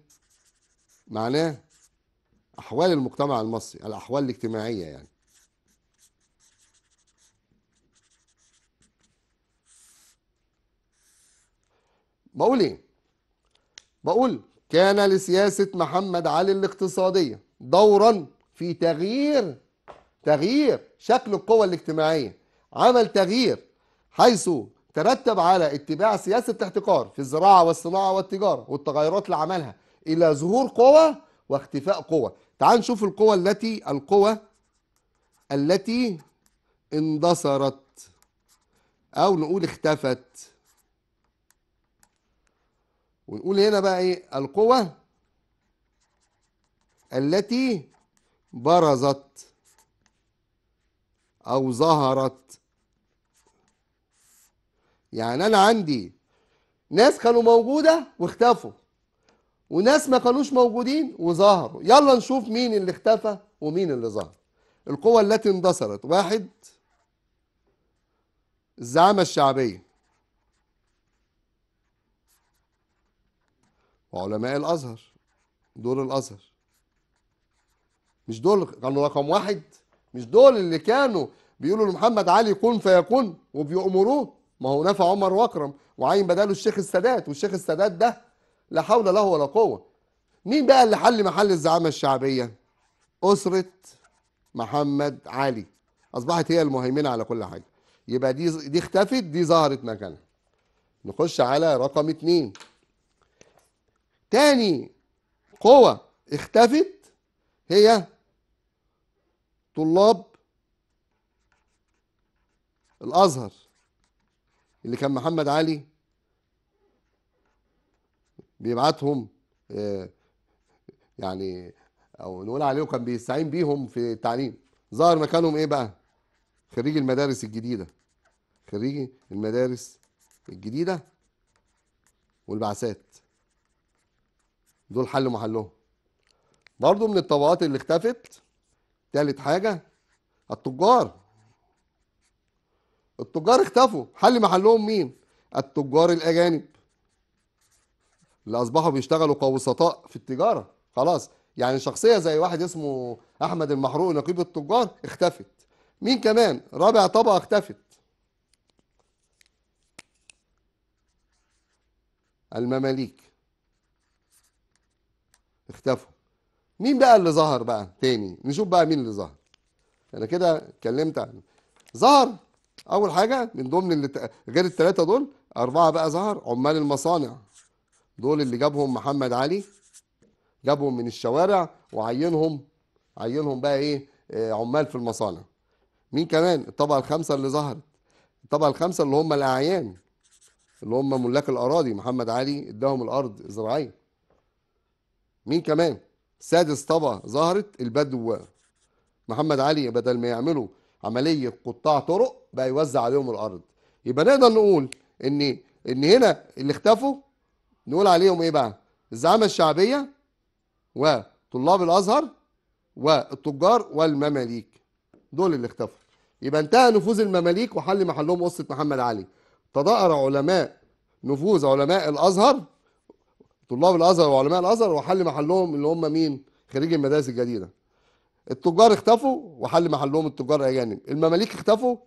معناه احوال المجتمع المصري الاحوال الاجتماعيه يعني بقول ايه بقول كان لسياسة محمد علي الاقتصادية دورا في تغيير تغيير شكل القوى الاجتماعية عمل تغيير حيث ترتب على اتباع سياسة الاحتكار في الزراعة والصناعة والتجارة والتغيرات اللي عملها إلى ظهور قوى واختفاء قوى تعال نشوف القوى التي القوى التي اندثرت أو نقول اختفت ونقول هنا بقى ايه القوة التي برزت او ظهرت يعني انا عندي ناس كانوا موجودة واختفوا وناس ما كانوش موجودين وظهروا يلا نشوف مين اللي اختفى ومين اللي ظهر القوة التي اندثرت واحد الزعامة الشعبية وعلماء الازهر دول الازهر مش دول كانوا رقم واحد مش دول اللي كانوا بيقولوا لمحمد علي كن فيكون وبيأمروه ما هو نفى عمر واكرم وعين بداله الشيخ السادات والشيخ السادات ده لا حول له ولا قوه مين بقى اللي حل محل الزعامه الشعبيه اسره محمد علي اصبحت هي المهيمنه على كل حاجه يبقى دي دي اختفت دي ظهرت مكانها نخش على رقم اتنين تاني قوة اختفت هي طلاب الأزهر اللي كان محمد علي بيبعتهم آه، يعني او نقول عليهم كان بيستعين بيهم في التعليم ظهر مكانهم ايه بقى خريج المدارس الجديده خريجي المدارس الجديده والبعثات دول حلوا محلهم برضو من الطبقات اللي اختفت تالت حاجة التجار التجار اختفوا حل محلهم مين التجار الأجانب اللي أصبحوا بيشتغلوا كوسطاء في التجارة خلاص يعني شخصية زي واحد اسمه أحمد المحروق نقيب التجار اختفت مين كمان رابع طبقة اختفت المماليك اختفوا مين بقى اللي ظهر بقى تاني نشوف بقى مين اللي ظهر انا كده اتكلمت عن ظهر اول حاجه من ضمن اللي غير الثلاثه دول اربعه بقى ظهر عمال المصانع دول اللي جابهم محمد علي جابهم من الشوارع وعينهم عينهم بقى ايه آه، عمال في المصانع مين كمان الطبقه الخامسه اللي ظهرت الطبقه الخامسه اللي هم الاعيان اللي هم ملاك الاراضي محمد علي اداهم الارض زراعيه مين كمان سادس طبع ظهرت البدو محمد علي بدل ما يعملوا عملية قطاع طرق بقى يوزع عليهم الأرض يبقى نقدر نقول إن إن هنا اللي اختفوا نقول عليهم إيه بقى؟ الزعامة الشعبية وطلاب الأزهر والتجار والمماليك دول اللي اختفوا يبقى انتهى نفوذ المماليك وحل محلهم قصة محمد علي تضاءر علماء نفوذ علماء الأزهر طلاب الازهر وعلماء الازهر وحل محلهم اللي هم مين خريج المدارس الجديده التجار اختفوا وحل محلهم التجار الاجانب المماليك اختفوا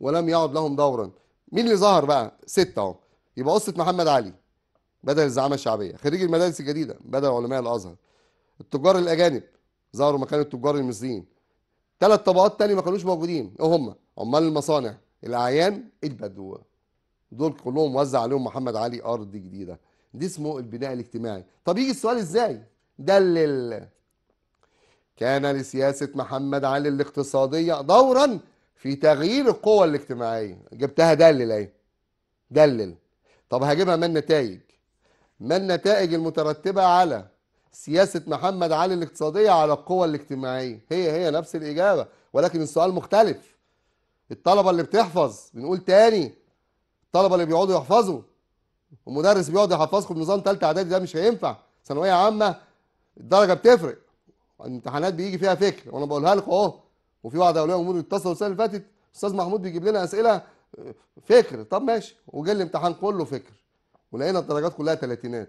ولم يعد لهم دورا مين اللي ظهر بقى ستة اهو يبقى قصه محمد علي بدل الزعامه الشعبيه خريج المدارس الجديده بدل علماء الازهر التجار الاجانب ظهروا مكان التجار المصريين ثلاث طبقات تاني ما كانوش موجودين ايه هم عمال المصانع الاعيان البدو دول كلهم وزع عليهم محمد علي ارض جديده دي اسمه البناء الاجتماعي طب يجي السؤال ازاي دلل كان لسياسة محمد علي الاقتصادية دورا في تغيير القوى الاجتماعية جبتها دلل اهي دلل طب هجيبها ما النتائج ما النتائج المترتبة على سياسة محمد علي الاقتصادية على القوى الاجتماعية هي هي نفس الإجابة ولكن السؤال مختلف الطلبة اللي بتحفظ بنقول تاني الطلبة اللي بيقعدوا يحفظوا ومدرس بيقعد يحفظكم نظام ثالثه اعدادي ده مش هينفع ثانويه عامه الدرجه بتفرق الامتحانات بيجي فيها فكر وانا بقولها لكم اهو وفي واحد اولياء امور اتصلوا السنه اللي فاتت استاذ محمود بيجيب لنا اسئله آه، فكر طب ماشي وجه الامتحان كله فكر ولقينا الدرجات كلها ما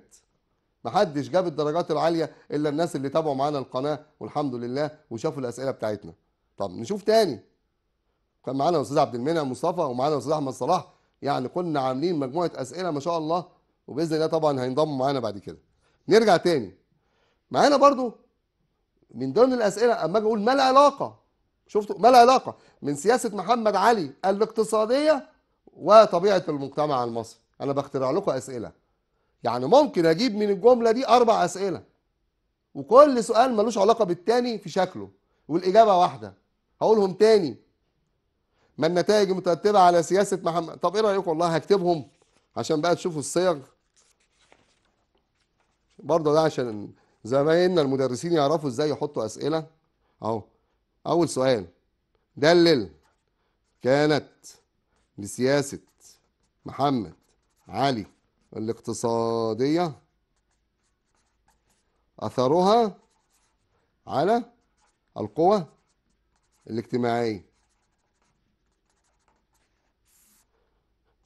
محدش جاب الدرجات العاليه الا الناس اللي تابعوا معانا القناه والحمد لله وشافوا الاسئله بتاعتنا طب نشوف تاني كان معانا الاستاذ عبد المنعم مصطفى ومعانا الاستاذ احمد صلاح يعني كنا عاملين مجموعه اسئله ما شاء الله وباذن الله طبعا هينضموا معانا بعد كده نرجع تاني معانا برضو من ضمن الاسئله اما اجي اقول ما العلاقه شفتوا ما العلاقه من سياسه محمد علي الاقتصاديه وطبيعه المجتمع المصري انا بخترع لكم اسئله يعني ممكن اجيب من الجمله دي اربع اسئله وكل سؤال ملوش علاقه بالتاني في شكله والاجابه واحده هقولهم تاني ما النتائج المترتبة على سياسة محمد طب ايه رأيكم والله هكتبهم عشان بقى تشوفوا الصيغ برضه ده عشان زمايلنا المدرسين يعرفوا ازاي يحطوا أسئلة اهو أول سؤال دلل كانت لسياسة محمد علي الاقتصادية أثرها على القوى الاجتماعية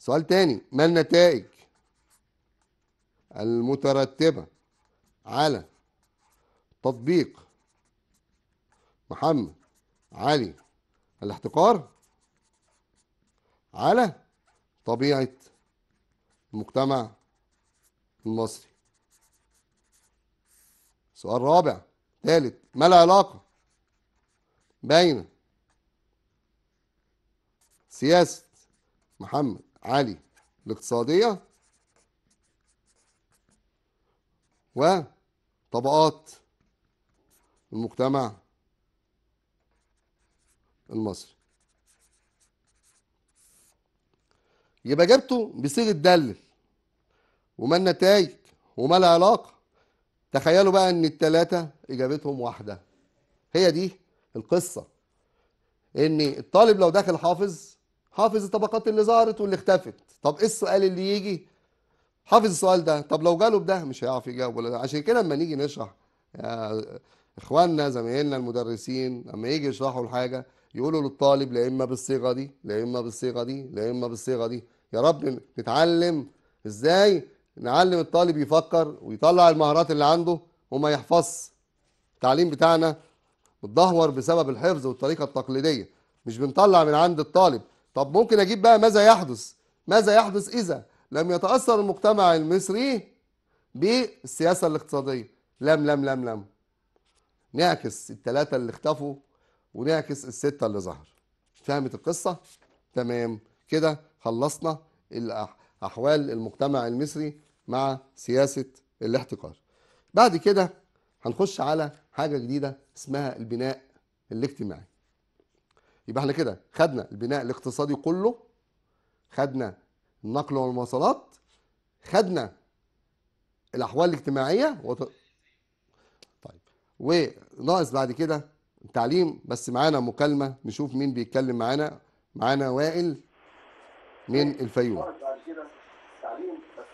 سؤال تاني ما النتائج المترتبة على تطبيق محمد علي الاحتقار على طبيعة المجتمع المصري سؤال رابع ثالث ما العلاقة بين سياسة محمد علي الاقتصادية وطبقات المجتمع المصري يبقى جبته بصيغة دلل وما النتائج وما العلاقة تخيلوا بقى ان التلاتة اجابتهم واحدة هي دي القصة ان الطالب لو داخل حافظ حافظ الطبقات اللي ظهرت واللي اختفت طب ايه السؤال اللي يجي حافظ السؤال ده طب لو جاله بده مش هيعرف يجاوب ولا ده عشان كده لما نيجي نشرح يا اخواننا زمايلنا المدرسين لما يجي يشرحوا الحاجه يقولوا للطالب لا اما بالصيغه دي لا اما بالصيغه دي لا اما بالصيغه دي يا رب نتعلم ازاي نعلم الطالب يفكر ويطلع المهارات اللي عنده وما يحفظش التعليم بتاعنا متدهور بسبب الحفظ والطريقه التقليديه مش بنطلع من عند الطالب طب ممكن اجيب بقى ماذا يحدث ماذا يحدث اذا لم يتاثر المجتمع المصري بالسياسه الاقتصاديه لم لم لم لم نعكس الثلاثه اللي اختفوا ونعكس السته اللي ظهر فهمت القصه تمام كده خلصنا احوال المجتمع المصري مع سياسه الاحتكار بعد كده هنخش على حاجه جديده اسمها البناء الاجتماعي يبقى احنا كده خدنا البناء الاقتصادي كله خدنا النقل والمواصلات خدنا الاحوال الاجتماعيه وط... طيب وناقص بعد كده التعليم بس معانا مكالمه نشوف مين بيتكلم معانا معانا وائل من الفيوم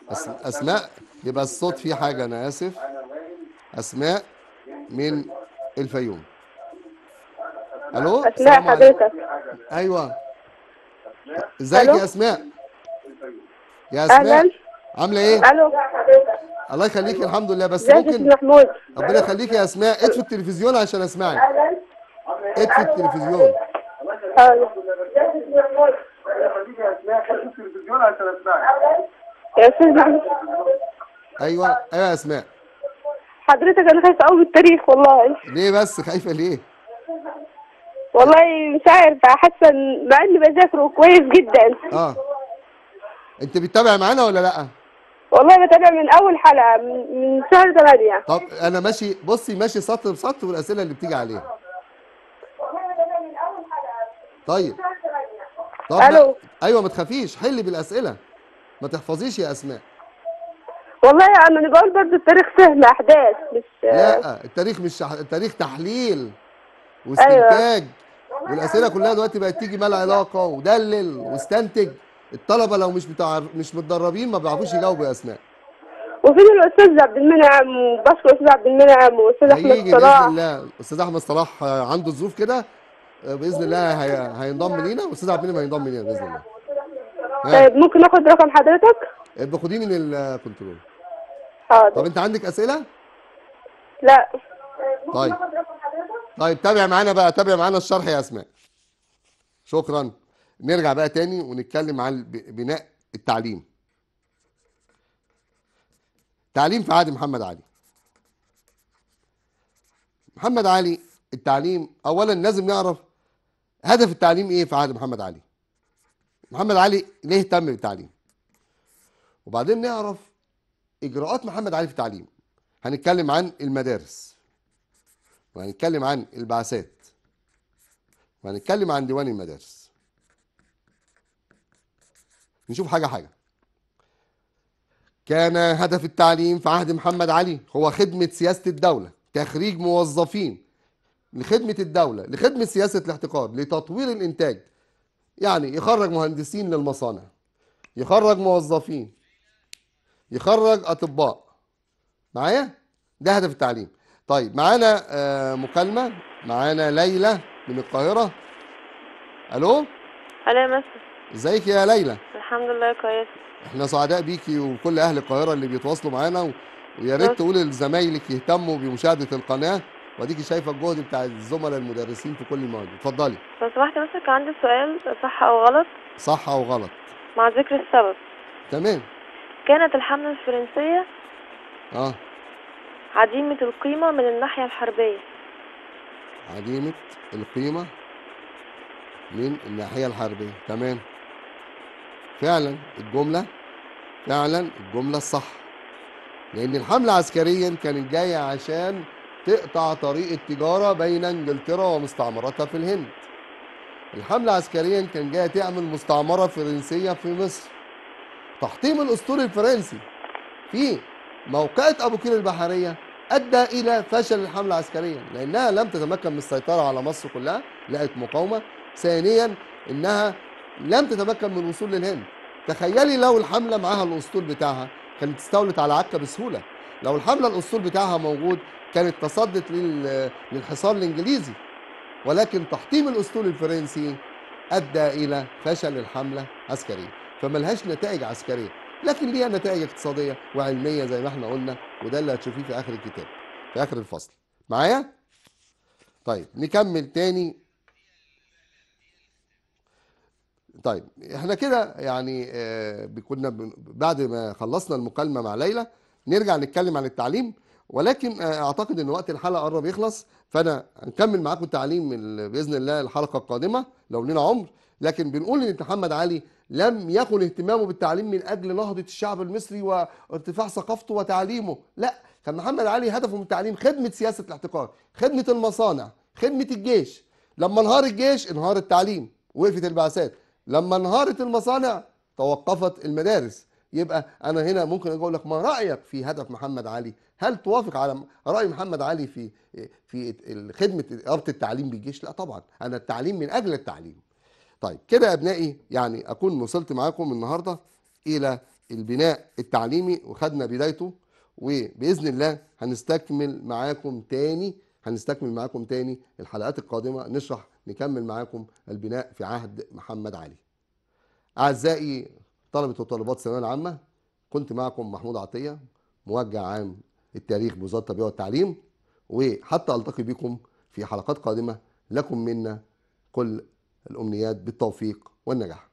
أس... اسماء يبقى الصوت فيه حاجه انا اسف اسماء من الفيوم الو اسماء حضرتك ايوه ازيك يا اسماء يا اسماء عامله ايه الو الله يخليك الحمد لله بس ممكن ربنا يخليك يا اسماء اطفي التلفزيون عشان اسمعك اطفي التلفزيون ايوه يا استاذ محمود ايوه ايوه يا اسماء حضرتك انا خايفه قوي بالتاريخ والله ليه بس خايفه ليه والله مش عارفه حاسه مع اني بذاكره كويس جدا اه انت بتتابع معانا ولا لا والله بتابع من اول حلقه من شهر 8 طب انا ماشي بصي ماشي سطر بسطر والاسئله اللي بتيجي عليها طيب طب الو ايوه ما تخافيش حلي بالاسئله ما تحفظيش يا اسماء والله انا بقول برضه التاريخ سهل احداث مش لا التاريخ مش التاريخ تحليل أيوة. واستنتاج أيوة. والاسئله كلها دلوقتي بقت تيجي ما علاقه ودلل واستنتج الطلبه لو مش بتعر... مش متدربين ما بيعرفوش يجاوبوا يا اسماء وفين الاستاذ عبد المنعم وبشكر الاستاذ عبد المنعم والاستاذ احمد صلاح باذن الله الاستاذ احمد صلاح عنده ظروف كده باذن الله هي... هينضم لينا والاستاذ عبد المنعم هينضم لينا باذن الله طيب ممكن اخد رقم حضرتك؟ آه، خديه من الكنترول حاضر طب انت عندك اسئله؟ لا طيب طيب تابع معانا بقى تابع معانا الشرح يا اسماء شكرا نرجع بقى تاني ونتكلم عن بناء التعليم تعليم في عهد محمد علي محمد علي التعليم اولا لازم نعرف هدف التعليم ايه في عهد محمد علي محمد علي ليه اهتم بالتعليم وبعدين نعرف اجراءات محمد علي في التعليم هنتكلم عن المدارس وهنتكلم عن البعثات وهنتكلم عن ديوان المدارس نشوف حاجة حاجة كان هدف التعليم في عهد محمد علي هو خدمة سياسة الدولة تخريج موظفين لخدمة الدولة لخدمة سياسة الاحتقار لتطوير الإنتاج يعني يخرج مهندسين للمصانع يخرج موظفين يخرج أطباء معايا ده هدف التعليم طيب معانا آه، مكالمة معانا ليلى من القاهرة ألو هلا يا مستر ازيك يا ليلى الحمد لله كويس احنا سعداء بيكي وكل اهل القاهره اللي بيتواصلوا معانا و... ويا ريت تقول لزمايلك يهتموا بمشاهده القناه واديكي شايفه الجهد بتاع الزملاء المدرسين في كل المواد اتفضلي لو سمحت بس كان عندي سؤال صح او غلط صح او غلط مع ذكر السبب تمام كانت الحمله الفرنسيه اه عديمة القيمة من الناحية الحربية عديمة القيمة من الناحية الحربية تمام فعلا الجملة فعلا الجملة الصح لأن الحملة عسكريا كانت جاية عشان تقطع طريق التجارة بين انجلترا ومستعمراتها في الهند الحملة عسكريا كان جاية تعمل مستعمرة فرنسية في مصر تحطيم الأسطول الفرنسي فيه موقعة أبو كير البحرية أدى إلى فشل الحملة العسكرية لأنها لم تتمكن من السيطرة على مصر كلها لقت مقاومة ثانيا إنها لم تتمكن من الوصول للهند تخيلي لو الحملة معاها الأسطول بتاعها كانت استولت على عكا بسهولة لو الحملة الأسطول بتاعها موجود كانت تصدت للحصار الإنجليزي ولكن تحطيم الأسطول الفرنسي أدى إلى فشل الحملة عسكريا فملهاش نتائج عسكرية لكن ليها نتائج اقتصادية وعلمية زي ما احنا قلنا وده اللي هتشوفيه في آخر الكتاب في آخر الفصل معايا؟ طيب نكمل تاني طيب احنا كده يعني آه، كنا بعد ما خلصنا المكالمة مع ليلى نرجع نتكلم عن التعليم ولكن آه، اعتقد ان وقت الحلقه قرب يخلص فانا هنكمل معاكم التعليم باذن الله الحلقه القادمه لو لنا عمر لكن بنقول ان محمد علي لم يكن اهتمامه بالتعليم من أجل نهضة الشعب المصري وارتفاع ثقافته وتعليمه لا كان محمد علي هدفه من التعليم خدمة سياسة الاحتكار خدمة المصانع خدمة الجيش لما انهار الجيش انهار التعليم وقفت البعثات لما انهارت المصانع توقفت المدارس يبقى انا هنا ممكن اقول لك ما رايك في هدف محمد علي هل توافق على راي محمد علي في في خدمه اداره التعليم بالجيش لا طبعا انا التعليم من اجل التعليم طيب كده يا أبنائي يعني أكون وصلت معاكم النهاردة إلى البناء التعليمي وخدنا بدايته وبإذن الله هنستكمل معاكم تاني هنستكمل معاكم تاني الحلقات القادمة نشرح نكمل معاكم البناء في عهد محمد علي أعزائي طلبة وطالبات الثانوية العامة كنت معكم محمود عطية موجه عام التاريخ بوزارة التربية والتعليم وحتى ألتقي بكم في حلقات قادمة لكم منا كل الأمنيات بالتوفيق والنجاح